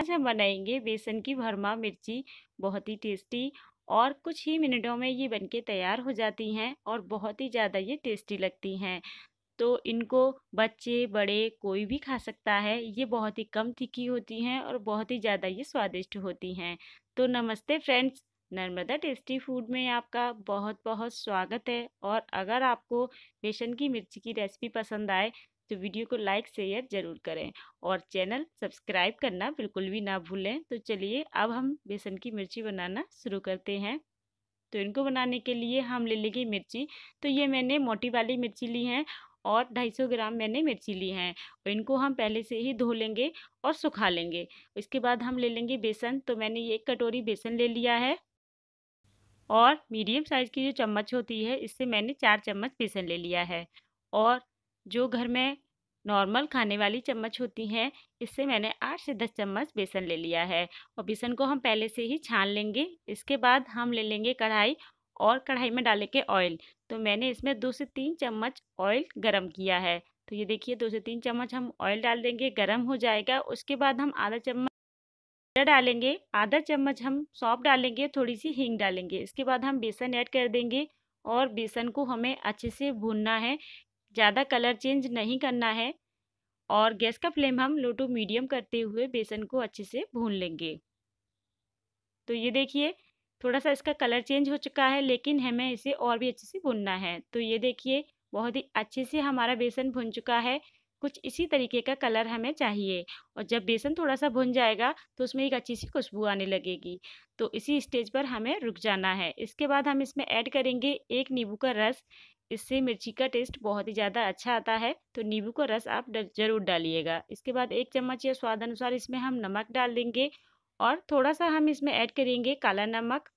आज हम बनाएंगे बेसन की भरमा मिर्ची बहुत ही टेस्टी और कुछ ही मिनटों में ये बनके तैयार हो जाती हैं और बहुत ही ज़्यादा ये टेस्टी लगती हैं तो इनको बच्चे बड़े कोई भी खा सकता है ये बहुत ही कम तीखी होती हैं और बहुत ही ज़्यादा ये स्वादिष्ट होती हैं तो नमस्ते फ्रेंड्स नर्मदा टेस्टी फूड में आपका बहुत बहुत स्वागत है और अगर आपको बेसन की मिर्ची की रेसिपी पसंद आए तो वीडियो को लाइक शेयर ज़रूर करें और चैनल सब्सक्राइब करना बिल्कुल भी ना भूलें तो चलिए अब हम बेसन की मिर्ची बनाना शुरू करते हैं तो इनको बनाने के लिए हम ले लेंगे मिर्ची तो ये मैंने मोटी वाली मिर्ची ली है और 250 ग्राम मैंने मिर्ची ली है और इनको हम पहले से ही धो लेंगे और सुखा लेंगे इसके बाद हम ले लेंगे बेसन तो मैंने ये एक कटोरी बेसन ले लिया है और मीडियम साइज़ की जो चम्मच होती है इससे मैंने चार चम्मच बेसन ले लिया है और जो घर में नॉर्मल खाने वाली चम्मच होती हैं इससे मैंने आठ से दस चम्मच बेसन ले लिया है और बेसन को हम पहले से ही छान लेंगे इसके बाद हम ले लेंगे कढ़ाई और कढ़ाई में के ऑयल तो मैंने इसमें दो से तीन चम्मच ऑयल गरम किया है तो ये देखिए दो से तीन चम्मच हम ऑयल डाल देंगे गरम हो जाएगा उसके बाद हम आधा चम्मच डालेंगे आधा चम्मच हम सौंप डालेंगे थोड़ी सी हींग डालेंगे इसके बाद हम बेसन ऐड कर देंगे और बेसन को हमें अच्छे से भूनना है ज़्यादा कलर चेंज नहीं करना है और गैस का फ्लेम हम लो टू मीडियम करते हुए बेसन को अच्छे से भून लेंगे तो ये देखिए थोड़ा सा इसका कलर चेंज हो चुका है लेकिन हमें इसे और भी अच्छे से भुनना है तो ये देखिए बहुत ही अच्छे से हमारा बेसन भुन चुका है कुछ इसी तरीके का कलर हमें चाहिए और जब बेसन थोड़ा सा भुन जाएगा तो उसमें एक अच्छी सी खुशबू आने लगेगी तो इसी स्टेज पर हमें रुक जाना है इसके बाद हम इसमें ऐड करेंगे एक नींबू का रस इससे मिर्ची का टेस्ट बहुत ही ज़्यादा अच्छा आता है तो नींबू का रस आप ज़रूर डालिएगा इसके बाद एक चम्मच या स्वाद अनुसार इसमें हम नमक डाल देंगे और थोड़ा सा हम इसमें ऐड करेंगे काला नमक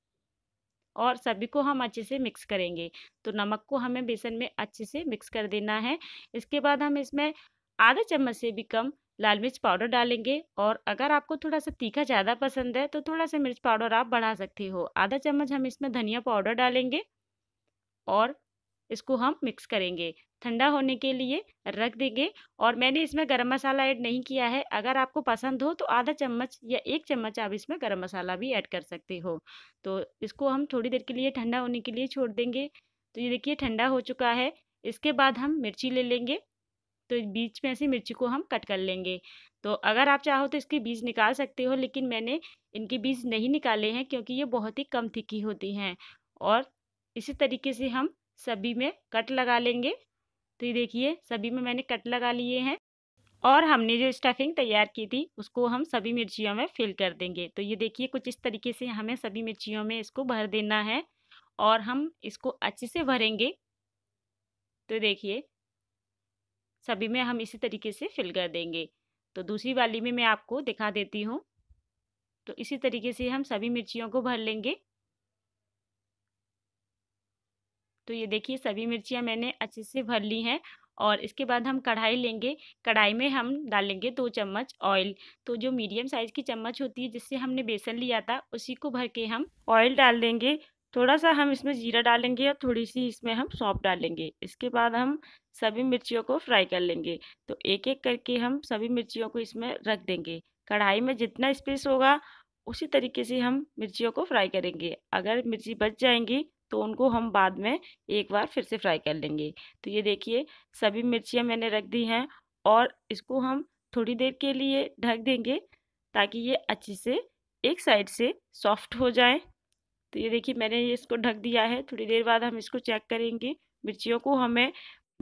और सभी को हम अच्छे से मिक्स करेंगे तो नमक को हमें बेसन में अच्छे से मिक्स कर देना है इसके बाद हम इसमें आधा चम्मच से भी कम लाल मिर्च पाउडर डालेंगे और अगर आपको थोड़ा सा तीखा ज़्यादा पसंद है तो थोड़ा सा मिर्च पाउडर आप बढ़ा सकते हो आधा चम्मच हम इसमें धनिया पाउडर डालेंगे और इसको हम मिक्स करेंगे ठंडा होने के लिए रख देंगे और मैंने इसमें गरम मसाला ऐड नहीं किया है अगर आपको पसंद हो तो आधा चम्मच या एक चम्मच आप इसमें गरम मसाला भी ऐड कर सकते हो तो इसको हम थोड़ी देर के लिए ठंडा होने के लिए छोड़ देंगे तो ये देखिए ठंडा हो चुका है इसके बाद हम मिर्ची ले लेंगे तो बीच में से मिर्ची को हम कट कर लेंगे तो अगर आप चाहो तो इसके बीज निकाल सकते हो लेकिन मैंने इनके बीज नहीं निकाले हैं क्योंकि ये बहुत ही कम थिकी होती हैं और इसी तरीके से हम सभी में कट लगा लेंगे तो ये देखिए सभी में मैंने कट लगा लिए हैं और हमने जो स्टफिंग तैयार की थी उसको हम सभी मिर्चियों में फिल कर देंगे तो ये देखिए कुछ इस तरीके से हमें सभी मिर्चियों में इसको भर देना है और हम इसको अच्छे से भरेंगे तो देखिए सभी में हम इसी तरीके से फिल कर देंगे तो दूसरी वाली में मैं आपको दिखा देती हूँ तो इसी तरीके से हम सभी मिर्चियों को भर लेंगे तो ये देखिए सभी मिर्चियाँ मैंने अच्छे से भर ली हैं और इसके बाद हम कढ़ाई लेंगे कढ़ाई में हम डालेंगे दो चम्मच ऑयल तो जो मीडियम साइज़ की चम्मच होती है जिससे हमने बेसन लिया था उसी को भर के हम ऑयल डाल देंगे थोड़ा सा हम इसमें जीरा डालेंगे और थोड़ी सी इसमें हम सौंप डालेंगे इसके बाद हम सभी मिर्चियों को फ्राई कर लेंगे तो एक एक करके हम सभी मिर्चियों को इसमें रख देंगे कढ़ाई में जितना स्पेस होगा उसी तरीके से हम मिर्चियों को फ्राई करेंगे अगर मिर्ची बच जाएंगी तो उनको हम बाद में एक बार फिर से फ्राई कर लेंगे तो ये देखिए सभी मिर्चियाँ मैंने रख दी हैं और इसको हम थोड़ी देर के लिए ढक देंगे ताकि ये अच्छे से एक साइड से सॉफ्ट हो जाए तो ये देखिए मैंने इसको ढक दिया है थोड़ी देर बाद हम इसको चेक करेंगे मिर्चियों को हमें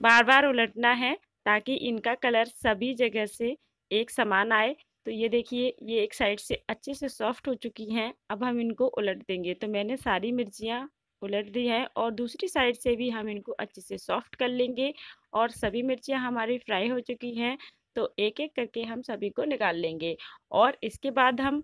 बार बार उलटना है ताकि इनका कलर सभी जगह से एक समान आए तो ये देखिए ये एक साइड से अच्छे से सॉफ्ट हो चुकी हैं अब हम इनको उलट देंगे तो मैंने सारी मिर्चियाँ उलट दी है और दूसरी साइड से भी हम इनको अच्छे से सॉफ्ट कर लेंगे और सभी मिर्चियाँ हमारी फ्राई हो चुकी हैं तो एक एक करके हम सभी को निकाल लेंगे और इसके बाद हम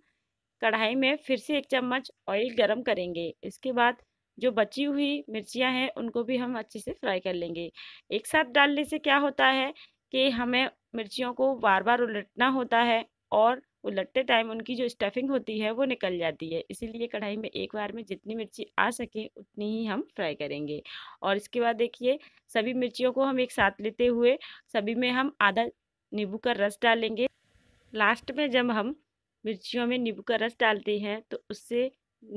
कढ़ाई में फिर से एक चम्मच ऑयल गरम करेंगे इसके बाद जो बची हुई मिर्चियां हैं उनको भी हम अच्छे से फ्राई कर लेंगे एक साथ डालने से क्या होता है कि हमें मिर्चियों को बार बार उलटना होता है और उलटते टाइम उनकी जो स्टफिंग होती है वो निकल जाती है इसीलिए कढ़ाई में एक बार में जितनी मिर्ची आ सके उतनी ही हम फ्राई करेंगे और इसके बाद देखिए सभी मिर्चियों को हम एक साथ लेते हुए सभी में हम आधा नींबू का रस डालेंगे लास्ट में जब हम मिर्चियों में नींबू का रस डालते हैं तो उससे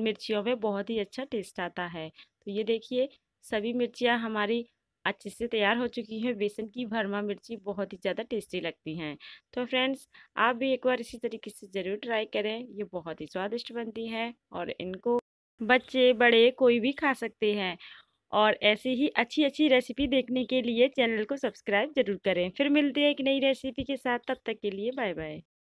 मिर्चियों में बहुत ही अच्छा टेस्ट आता है तो ये देखिए सभी मिर्चियाँ हमारी अच्छे से तैयार हो चुकी है बेसन की भरमा मिर्ची बहुत ही ज़्यादा टेस्टी लगती हैं तो फ्रेंड्स आप भी एक बार इसी तरीके से ज़रूर ट्राई करें ये बहुत ही स्वादिष्ट बनती है और इनको बच्चे बड़े कोई भी खा सकते हैं और ऐसी ही अच्छी अच्छी रेसिपी देखने के लिए चैनल को सब्सक्राइब जरूर करें फिर मिलते हैं एक नई रेसिपी के साथ तब तक के लिए बाय बाय